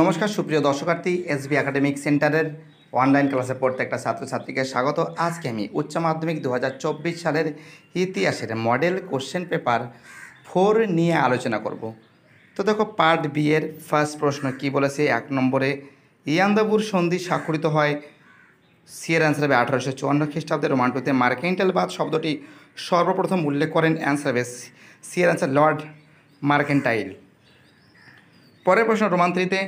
নমস্কার সুপ্রিয় দর্শকার্থী এসবি একাডেমিক সেন্টারের অনলাইন ক্লাসে প্রত্যেকটা ছাত্রছাত্রীকে স্বাগত আজকে আমি উচ্চ মাধ্যমিক দু সালের ইতিহাসের মডেল কোশ্চেন পেপার ফোর নিয়ে আলোচনা করব তো দেখো পার্ট বি এর ফার্স্ট প্রশ্ন কি বলেছে এক নম্বরে ইয়ান্দাবুর সন্ধি স্বাক্ষরিত হয় সিয়ের অ্যান্সার হবে আঠারোশো চুয়ান্ন খ্রিস্টাব্দে রোমান্টুতে মার্কেন্টালবাদ শব্দটি সর্বপ্রথম উল্লেখ করেন অ্যান্সার হবে সিয়ের অ্যান্সার লর্ড মার্কেন্টাইল পরের প্রশ্ন রোমান থ্রিতে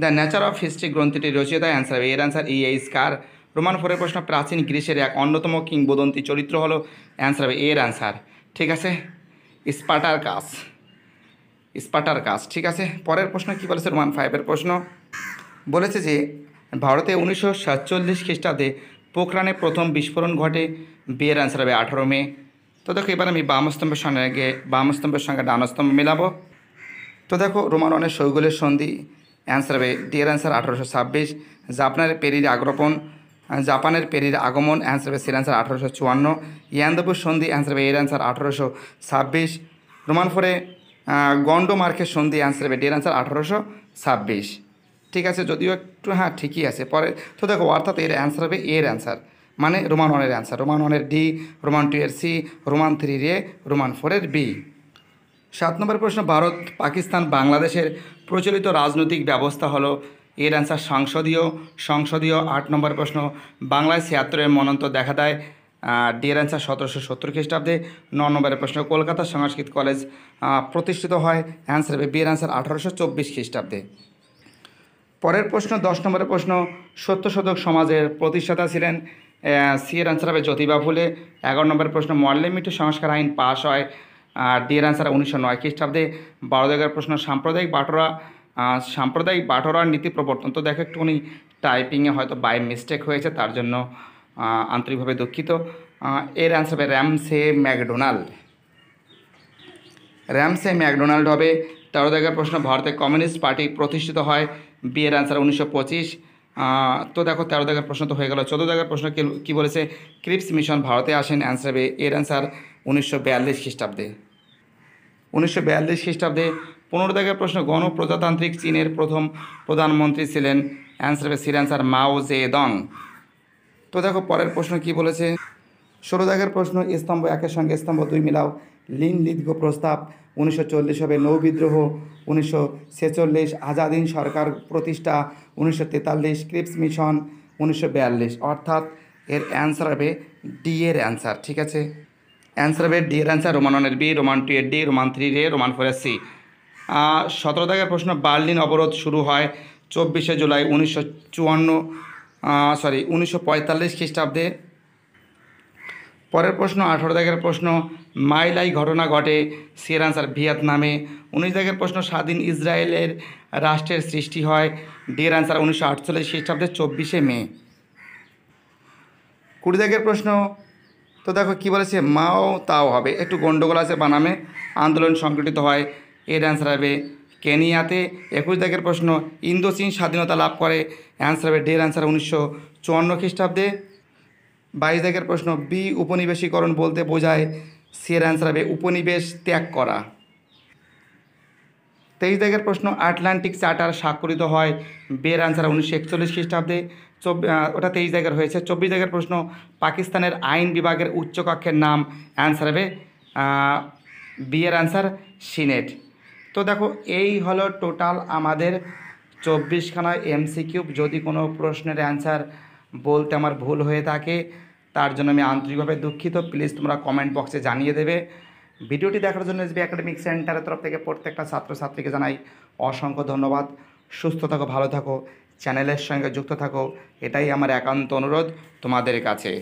দ্য নেচার অফ হিস্ট্রি গ্রন্থিটি রচিত অ্যান্সার এর answer E H Carr Roman ফোরের প্রশ্ন প্রাচীন গ্রীসের এক অন্যতম কিংবদন্তি চরিত্র হলো অ্যান্সার হবে এর অ্যান্সার ঠিক আছে স্পাটার কাস স্পাটার কাস ঠিক আছে পরের প্রশ্ন কী বলেছে রোমান ফাইভের প্রশ্ন বলেছে যে ভারতে উনিশশো সাতচল্লিশ খ্রিস্টাব্দে পোখরানে প্রথম বিস্ফোরণ ঘটে বিয়ের অ্যান্সার হবে আঠারো মে তো দেখো এবার আমি বামস্তম্ভের সঙ্গে বামস্তম্ভের সঙ্গে ডানস্তম্ভ মেলাবো তো দেখো রোমান অনেক শৈগুলের সন্ধি অ্যান্সার হবে ডিয়ার অ্যান্সার আঠারোশো ছাব্বিশ জাপানের পেরির আগ্রপণ জাপানের পেরির আগমন অ্যান্সার হবে সির অ্যান্সার আঠারোশো চুয়ান্ন ইয়ান্দপুর সন্ধি অ্যান্সার হবে এর অ্যান্সার আঠারোশো ছাব্বিশ রোমান ফোরে গন্ডমার্কের সন্ধি অ্যান্সার হবে ডিয়ার অ্যান্সার আঠারোশো ছাব্বিশ ঠিক আছে যদিও একটু হ্যাঁ ঠিকই আছে পরে তো দেখো অর্থাৎ এর অ্যান্সার হবে এর অ্যান্সার মানে রোমান ওয়ানের অ্যান্সার রোমান ওয়ানের ডি রোমান টু এর সি রোমান থ্রির এ রোমান ফোরের বি সাত নম্বর প্রশ্ন ভারত পাকিস্তান বাংলাদেশের প্রচলিত রাজনৈতিক ব্যবস্থা হলো এর অ্যান্সার সংসদীয় সংসদীয় আট নম্বর প্রশ্ন বাংলায় ছিয়াত্তরের মনন্তর দেখা দেয় ডিয়ার অ্যান্সার সতেরোশো সত্তর খ্রিস্টাব্দে ন নম্বরের প্রশ্ন কলকাতা সংস্কৃত কলেজ প্রতিষ্ঠিত হয় অ্যান্সার হবে বিয়ের অ্যান্সার আঠারোশো চব্বিশ খ্রিস্টাব্দে পরের প্রশ্ন দশ নম্বরের প্রশ্ন সত্য শতক সমাজের প্রতিষ্ঠাতা ছিলেন সি এর অ্যান্সার হবে জ্যোতিবা ফুলে এগারো নম্বরের প্রশ্ন মল্লে মিটু সংস্কার আইন পাশ হয় আর ডিয়ার আনসার উনিশশো নয় খ্রিস্টাব্দে জায়গার প্রশ্ন সাম্প্রদায়িক বাটোরা সাম্প্রদায়িক বাটোরার নীতি প্রবর্তন তো দেখো একটুখানি টাইপিংয়ে হয়তো বাই মিস্টেক হয়েছে তার জন্য আন্তরিকভাবে দুঃখিত এর অ্যান্সার হবে র্যামসে ম্যাকডোনাল্ড র্যামসে ম্যাকডোনাল্ড হবে তেরো জায়গার প্রশ্ন ভারতে কমিউনিস্ট পার্টি প্রতিষ্ঠিত হয় বিয়ের অ্যান্সার উনিশশো পঁচিশ তো দেখো তেরো জায়গার প্রশ্ন তো হয়ে গেল চোদ্দো জায়গার প্রশ্ন কী বলেছে ক্রিপস মিশন ভারতে আসেন অ্যান্সার হবে এর অ্যান্সার উনিশশো বিয়াল্লিশ খ্রিস্টাব্দে উনিশশো বিয়াল্লিশ খ্রিস্টাব্দে পনেরো দাগের প্রশ্ন গণপ্রজাতান্ত্রিক চীনের প্রথম প্রধানমন্ত্রী ছিলেন অ্যান্সার হবে সির অ্যান্সার মাও জে দং তো দেখো পরের প্রশ্ন কি বলেছে ষোলো দাগের প্রশ্ন স্তম্ভ একের সঙ্গে স্তম্ভ দুই মিলাও লিন লিদগ প্রস্তাব উনিশশো চল্লিশ হবে নৌবিদ্রোহ উনিশশো ছেচল্লিশ আজাদিন সরকার প্রতিষ্ঠা উনিশশো তেতাল্লিশ ক্রিপস মিশন উনিশশো বিয়াল্লিশ অর্থাৎ এর অ্যান্সার হবে ডি এর অ্যান্সার ঠিক আছে অ্যান্সার হবে ডি এর অ্যান্সার রোমান ওয়ানের বি রোমান টু এর D Roman three A Roman four এর সি সতেরো দাগের প্রশ্ন বার্লিন অবরোধ শুরু হয় চব্বিশে জুলাই উনিশশো চুয়ান্ন সরি উনিশশো পঁয়তাল্লিশ খ্রিস্টাব্দে পরের প্রশ্ন আঠেরো দাগের প্রশ্ন মাইলাই ঘটনা ঘটে সি এর অ্যান্সার ভিয়েতনামে উনিশ দাগের প্রশ্ন স্বাধীন ইসরায়েলের রাষ্ট্রের সৃষ্টি হয় এর অ্যান্সার উনিশশো আটচল্লিশ খ্রিস্টাব্দে চব্বিশে মে কুড়ি দাগের প্রশ্ন তো দেখো কি বলেছে মাও তাও হবে একটু গণ্ডগোল আছে বানামে আন্দোলন সংগঠিত হয় এর অ্যান্সার হবে কেনিয়াতে একুশ দাগের প্রশ্ন ইন্দোচীন স্বাধীনতা লাভ করে অ্যান্সার হবে ডের অ্যান্সার উনিশশো চুয়ান্ন খ্রিস্টাব্দে বাইশ দাগের প্রশ্ন বি উপনিবেশীকরণ বলতে বোঝায় সের অ্যান্সার হবে উপনিবেশ ত্যাগ করা তেইশ জায়গার প্রশ্ন আটলান্টিক চার্টার স্বাক্ষরিত হয় বের আনসার উনিশশো একচল্লিশ খ্রিস্টাব্দে ওটা তেইশ জায়গার হয়েছে চব্বিশ জায়গার প্রশ্ন পাকিস্তানের আইন বিভাগের উচ্চকক্ষের নাম অ্যান্সার হবে বিয়ের অ্যান্সার সিনেট তো দেখো এই হলো টোটাল আমাদের চব্বিশখানা এমসিকিউ যদি কোনো প্রশ্নের অ্যান্সার বলতে আমার ভুল হয়ে থাকে তার জন্য আমি আন্তরিকভাবে দুঃখিত প্লিজ তোমরা কমেন্ট বক্সে জানিয়ে দেবে ভিডিওটি দেখার জন্য এসবি একাডেমিক সেন্টারের তরফ থেকে প্রত্যেকটা ছাত্রছাত্রীকে জানাই অসংখ্য ধন্যবাদ সুস্থ থাকো ভালো থাকো চ্যানেলের সঙ্গে যুক্ত থাকো এটাই আমার একান্ত অনুরোধ তোমাদের কাছে